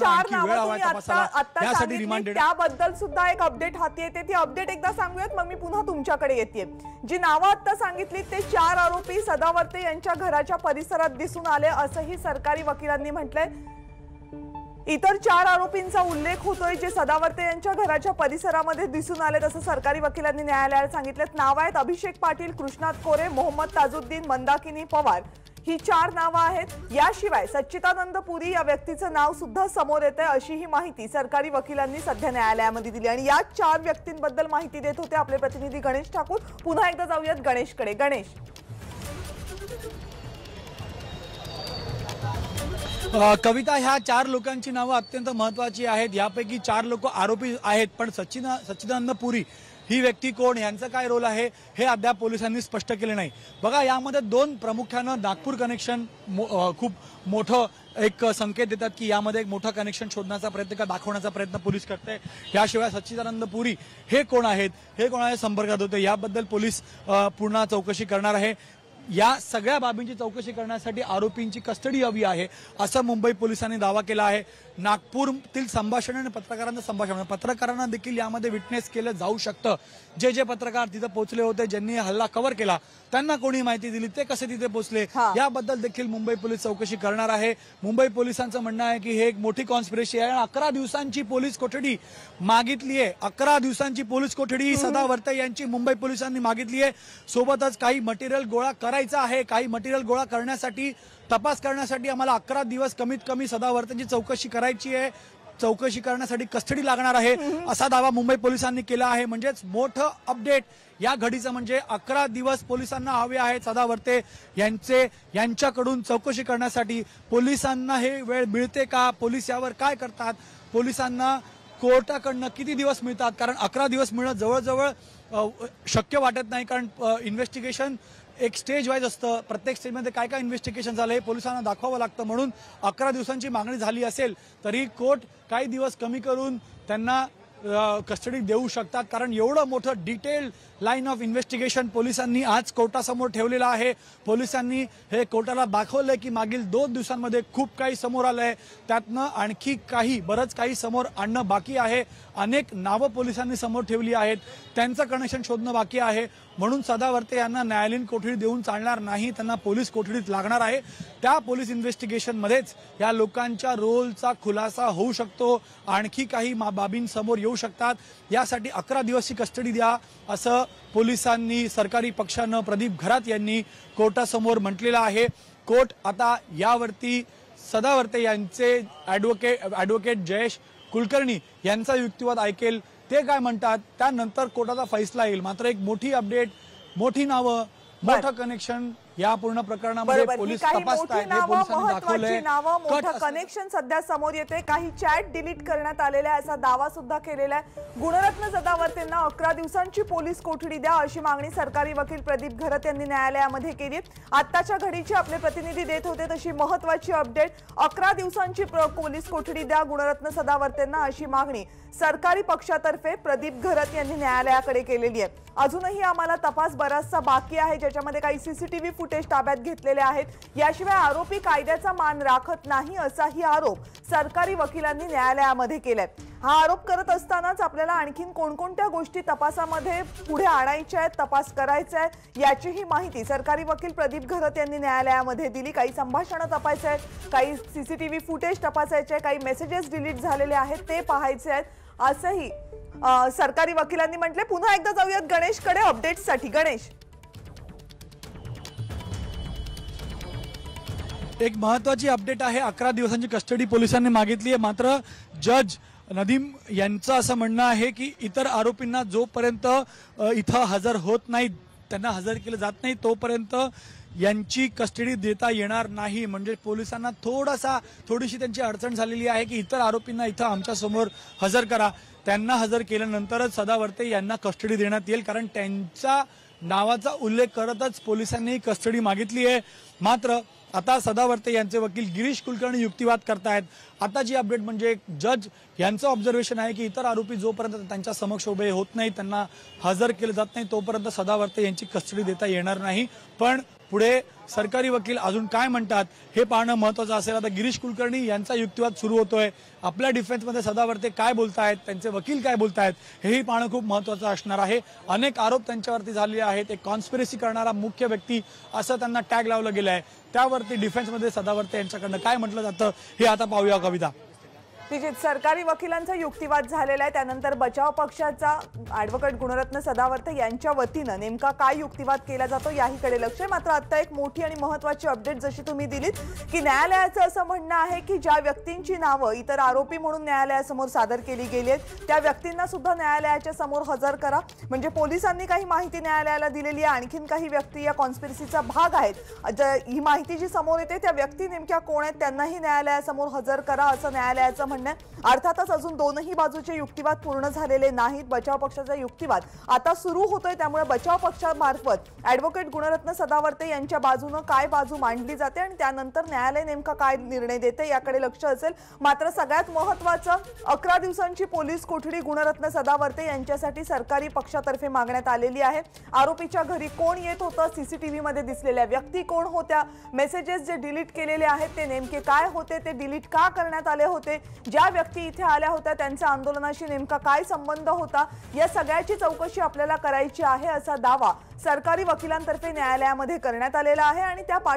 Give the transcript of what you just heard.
चार नावं त्याबद्दल सुद्धा एक अपडेट हाती येते ती अपडेट एकदा सांगूयात मग मी पुन्हा तुमच्याकडे येते जी नावं आता सांगितली ते चार आरोपी सदावर्ते यांच्या घराच्या परिसरात दिसून आले असंही सरकारी वकिलांनी म्हटलंय इतर चार आरोपींचा उल्लेख होतोय जे सदावर्ते यांच्या घराच्या परिसरामध्ये दिसून आलेत असं सरकारी वकिलांनी न्यायालयाला सांगितलं नाव आहेत अभिषेक पाटील कृष्णात कोरे मोहम्मद ताजुद्दीन मंदाकिनी पवार ही चार नावं आहेत याशिवाय सच्चिदानंद पुरी या व्यक्तीचं नाव सुद्धा समोर येते अशी ही माहिती सरकारी वकिलांनी सध्या न्यायालयामध्ये दिली आणि या चार व्यक्तींबद्दल माहिती देत होते आपले प्रतिनिधी गणेश ठाकूर पुन्हा एकदा जाऊयात गणेशकडे गणेश कविता ह्या चार लोकांची नावं अत्यंत महत्त्वाची आहेत यापैकी चार लोक आरोपी आहेत पण सच्चिदा सच्चिदानंद पुरी ही व्यक्ती कोण यांचा काय रोल आहे हे अद्याप पोलिसांनी स्पष्ट केले नाही बघा यामध्ये दोन प्रमुख्यानं नागपूर कनेक्शन मो, खूप मोठं एक संकेत देतात की यामध्ये एक मोठं कनेक्शन शोधण्याचा प्रयत्न का दाखवण्याचा प्रयत्न पोलीस करते याशिवाय सच्चिदानंद पुरी हे कोण आहेत हे कोणाच्या संपर्कात होते याबद्दल पोलीस पूर्ण चौकशी करणार आहे या सगळ्या बाबींची चौकशी करण्यासाठी आरोपींची कस्टडी हवी आहे असं मुंबई पोलिसांनी दावा केला आहे नागपूरतील संभाषण आणि पत्रकारांचं संभाषण म्हणजे पत्रकारांना देखील यामध्ये विटनेस केलं जाऊ शकतं जे जे पत्रकार तिथे पोहोचले होते ज्यांनी हल्ला कव्हर केला त्यांना कोणी माहिती दिली ते कसे तिथे पोहोचले याबद्दल देखील मुंबई पोलीस चौकशी करणार आहे मुंबई पोलिसांचं म्हणणं आहे की हे एक मोठी कॉन्स्पिरेसी आहे अकरा दिवसांची पोलीस कोठडी मागितली आहे अकरा दिवसांची पोलीस कोठडी सदा वर्ते यांची मुंबई पोलिसांनी मागितली आहे सोबतच काही मटेरियल गोळा करा आहे काही मटेरियल गोळा करण्यासाठी तपास करण्यासाठी आम्हाला अकरा दिवस कमीत कमी सदावर्तनची चौकशी करायची आहे चौकशी करण्यासाठी कस्टडी लागणार आहे असा दावा मुंबई पोलिसांनी केला आहे म्हणजेच मोठं अपडेट या घडीचं म्हणजे अकरा दिवस पोलिसांना हवे आहेत सदावर्ते यांचे यांच्याकडून चौकशी करण्यासाठी पोलिसांना हे वेळ मिळते का पोलीस यावर काय करतात पोलिसांना कोर्टाकडनं किती दिवस मिळतात कारण अकरा दिवस मिळणं जवळजवळ शक्य वाटत नाही कारण इन्व्हेस्टिगेशन एक स्टेज वाईज असतं प्रत्येक स्टेजमध्ये काय काय इन्व्हेस्टिगेशन झालं हे पोलिसांना दाखवावं लागतं म्हणून अकरा दिवसांची मागणी झाली असेल तरी कोर्ट काही दिवस कमी करून त्यांना कस्टडी देऊ शकतात कारण एवढं मोठं डिटेल लाईन ऑफ इन्व्हेस्टिगेशन पोलिसांनी आज कोर्टासमोर ठेवलेलं आहे पोलिसांनी हे कोर्टाला दाखवलं आहे की मागील दोन दिवसांमध्ये खूप काही समोर आलं आहे त्यातनं आणखी काही बरंच काही समोर आणणं बाकी आहे अनेक नावं पोलिसांनी समोर ठेवली आहेत त्यांचं कनेक्शन शोधणं बाकी आहे म्हणून सदावर्ते यांना न्यायालयीन कोठडी देऊन चालणार नाही त्यांना पोलीस कोठडीत लागणार आहे त्या पोलीस इन्व्हेस्टिगेशनमध्येच या लोकांच्या रोलचा खुलासा होऊ शकतो आणखी काही बाबींसमोर येऊ शकतात यासाठी अकरा दिवसची कस्टडी द्या असं पोलिसांनी सरकारी पक्षानं प्रदीप घरात यांनी कोर्टासमोर म्हटलेलं आहे कोर्ट आता यावरती सदावर्ते यांचे ॲडव्होकेट ॲडव्होकेट जयेश कुलकर्णी यांचा युक्तिवाद ऐकेल ते काय म्हणतात त्यानंतर कोर्टाचा फैसला येईल मात्र एक मोठी अपडेट मोठी नावं मोठं कनेक्शन या पूर्ण प्रकरणामध्ये पोलीस कनेक्शन सध्या समोर येते काही चॅट डिलीट करण्यात आलेला आहे असा दावा सुद्धा केलेला आहे गुणरत्न त्यांना अकरा दिवसांची पोलीस कोठडी द्या अशी मागणी सरकारी वकील प्रदीप घरत यांनी न्यायालयामध्ये केली आत्ताच्या घडीची आपले प्रतिनिधी देत होते तशी महत्वाची अपडेट अकरा दिवसांची पोलीस कोठडी द्या गुणरत्न सदावर्तेंना अशी मागणी सरकारी पक्षातर्फे प्रदीप घरत यांनी न्यायालयाकडे केलेली आहे अजूनही आम्हाला तपास बराचसा बाकी आहे ज्याच्यामध्ये काही सीसीटीव्ही फुटेज ताब्यात घेतलेले आहेत याशिवाय आरोपी कायद्याचा मान राखत नाही असाही आरोप सरकारी वकिलांनी न्यायालयामध्ये केलाय हा आरोप करत असतानाच आपल्याला आणखीन कोणकोणत्या गोष्टी तपासामध्ये पुढे आणायच्या आहेत तपास करायचा आहे याचीही माहिती सरकारी वकील प्रदीप घरत यांनी न्यायालयामध्ये दिली काही संभाषणं तपासायचे आहेत काही सीसीटीव्ही फुटेज तपासायचे आहे काही मेसेजेस डिलीट झालेले आहेत ते पाहायचे आहेत असंही सरकारी वकिलांनी म्हटले पुन्हा एकदा जाऊयात गणेशकडे अपडेट्ससाठी गणेश एक महत्त्वाची अपडेट आहे अकरा दिवसांची कस्टडी पोलिसांनी मागितली आहे मात्र जज नदीम यांचं असं म्हणणं आहे की इतर आरोपींना जोपर्यंत इथं हजर होत नाही त्यांना हजर केलं जात नाही तोपर्यंत यांची कस्टडी देता येणार नाही म्हणजे पोलिसांना थोडासा थोडीशी त्यांची अडचण झालेली आहे की इतर आरोपींना इथं आमच्यासमोर हजर करा त्यांना हजर केल्यानंतरच सदावर्ते यांना कस्टडी देण्यात येईल कारण त्यांच्या नावाचा उल्लेख करतच पोलिसांनी कस्टडी मागितली आहे मात्र आता सदावर्ते यांचे वकील गिरीश कुलकर्णी युक्तिवाद करतायत जी अपडेट म्हणजे जज यांचं ऑब्झर्वेशन आहे की इतर आरोपी जोपर्यंत त्यांच्या समक्ष उभे होत नाही त्यांना हजर केलं जात नाही तोपर्यंत सदावर्ते यांची कस्टडी देता येणार नाही पण पुढे सरकारी वकील अजून काय म्हणतात हे पाहणं महत्त्वाचं असेल आता गिरीश कुलकर्णी यांचा युक्तिवाद सुरू होतोय आपल्या डिफेन्समध्ये सदावर्ते काय बोलतायत त्यांचे वकील काय बोलतायत हेही पाहणं खूप महत्त्वाचं असणार आहे अनेक आरोप त्यांच्यावरती झालेले आहेत एक कॉन्स्पिरसी करणारा मुख्य व्यक्ती असं त्यांना टॅग लावलं गेलं आहे त्यावरती डिफेन्समध्ये सदावर्ते यांच्याकडनं काय म्हटलं जातं हे आता पाहूया कविता तिथे सरकारी वकिलांचा युक्तिवाद झालेला आहे त्यानंतर बचाव पक्षाचा ॲडव्होकेट गुणरत्न सदावर्त यांच्या वतीनं नेमका काय युक्तिवाद केला जातो याहीकडे लक्ष आहे मात्र आता एक मोठी आणि महत्त्वाची अपडेट जशी तुम्ही दिलीत की न्यायालयाचं असं म्हणणं आहे की ज्या व्यक्तींची नावं इतर आरोपी म्हणून न्यायालयासमोर सादर केली गेली आहेत त्या व्यक्तींना सुद्धा न्यायालयाच्या समोर हजर करा म्हणजे पोलिसांनी काही माहिती न्यायालयाला दिलेली आहे आणखीन काही व्यक्ती या कॉन्स्पिरसीचा भाग आहेत ही माहिती जी समोर येते त्या व्यक्ती नेमक्या कोण आहेत त्यांनाही न्यायालयासमोर हजर करा असं न्यायालयाचं म्हणणं आहे अर्थातच अजून दोनही बाजूचे युक्तिवाद पूर्ण झालेले नाहीत बचाव पक्षाचा युक्तिवाद आता सुरू होतोय त्यामुळे बचाव पक्षामार्फत ॲडव्होकेट गुणरत्न सदावर्ते यांच्या बाजूनं काय बाजू मांडली जाते आणि त्यानंतर न्यायालय नेमका काय निर्णय देते याकडे लक्ष असेल मात्र सगळ्यात महत्वाचं अकरा दिवसांची पोलीस कोठडी गुणरत्न सदावर्ते यांच्यासाठी सरकारी पक्षातर्फे मागण्यात आलेली आहे आरोपीच्या घरी कोण येत होतं सीसीटीव्ही मध्ये दिसलेल्या व्यक्ती कोण होत्या मेसेजेस जे डिलीट केलेले आहेत ते नेमके काय होते ते डिलीट का करण्यात आले होते ज्या व्यक्ती इथे आल्या होत्या त्यांचा आंदोलनाशी नेमका काय संबंध होता या सगळ्याची चौकशी आपल्याला करायची आहे असा दावा सरकारी वकिलांतर्फे न्यायालयामध्ये करण्यात आलेला आहे आणि त्या